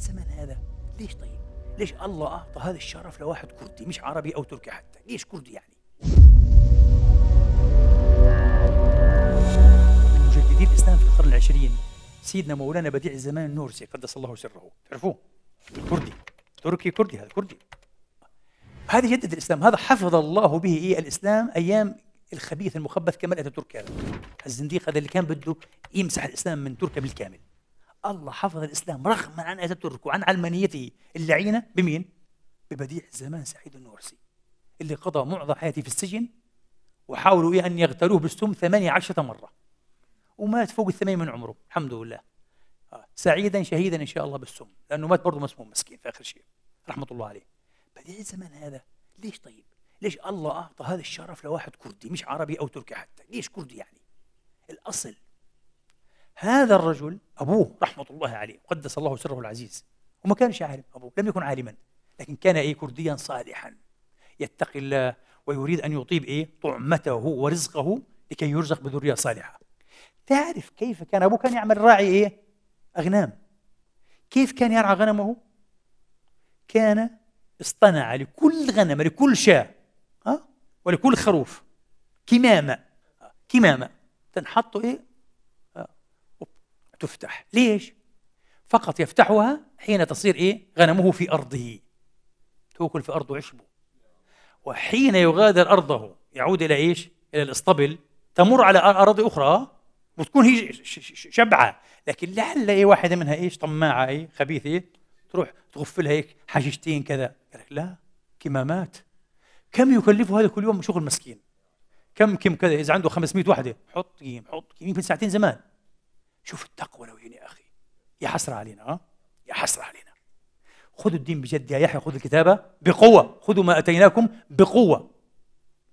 الزمان هذا ليش طيب ليش الله اعطى هذا الشرف لواحد كردي مش عربي او تركي حتى ليش كردي يعني مجددي الاسلام في القرن العشرين سيدنا مولانا بديع الزمان النورسي قدس الله سره تعرفوه كردي تركي كردي هذا كردي هذا جدد الاسلام هذا حفظ الله به إيه الاسلام ايام الخبيث المخبث كمال اتاتورك هذا الزنديق هذا اللي كان بده يمسح الاسلام من تركيا بالكامل الله حفظ الإسلام رغما عن أتاتورك وعن علمانيته اللعينة بمين؟ ببديع الزمان سعيد النورسي اللي قضى معظم حياته في السجن وحاولوا إيه أن يغتالوه بالسم 18 مرة ومات فوق الثمانين من عمره الحمد لله آه، سعيدا شهيدا إن شاء الله بالسم لأنه مات برضه مسموم مسكين في آخر شيء رحمة الله عليه بديع الزمان هذا ليش طيب؟ ليش الله أعطى هذا الشرف لواحد كردي مش عربي أو تركي حتى ليش كردي يعني؟ الأصل هذا الرجل أبوه رحمة الله عليه قدس الله سره العزيز وما كانش عالم أبوه لم يكن عالما لكن كان إيه كرديا صالحا يتقي الله ويريد أن يطيب إيه طعمته ورزقه لكي يرزق بذرية صالحة تعرف كيف كان أبوه كان يعمل راعي إيه أغنام كيف كان يرعى غنمه كان اصطنع لكل غنم لكل شاة ها ولكل خروف كمامة كمامة تنحط إيه تفتح ليش؟ فقط يفتحها حين تصير إيه؟ غنمه في أرضه تأكل في أرضه عشبه وحين يغادر أرضه يعود إلى إيش؟ إلى الإسطبل تمر على أراضي أخرى وتكون هي شبعة لكن لعل اي واحدة منها إيش؟ طماعة اي خبيثة إيه؟ تروح تغفلها هيك حشيشتين كذا قال لا كمامات كم يكلفه هذا كل يوم شغل مسكين كم كم كذا اذا عنده 500 وحده حط كيم حط كيم في ساعتين زمان شوف التقوى لو هنا يا أخي يا حسرة علينا ها آه؟ يا حسرة علينا خذوا الدين بجد يا يحيى خذوا الكتابة بقوة خذوا ما أتيناكم بقوة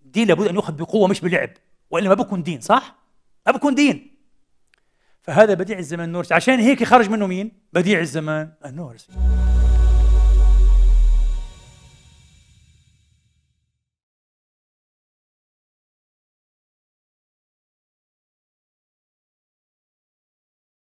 الدين لابد أن يؤخذ بقوة مش بلعب وإلا ما بكون دين صح؟ ما بكون دين فهذا بديع الزمان النورسي عشان هيك خرج منه مين؟ بديع الزمان النورسي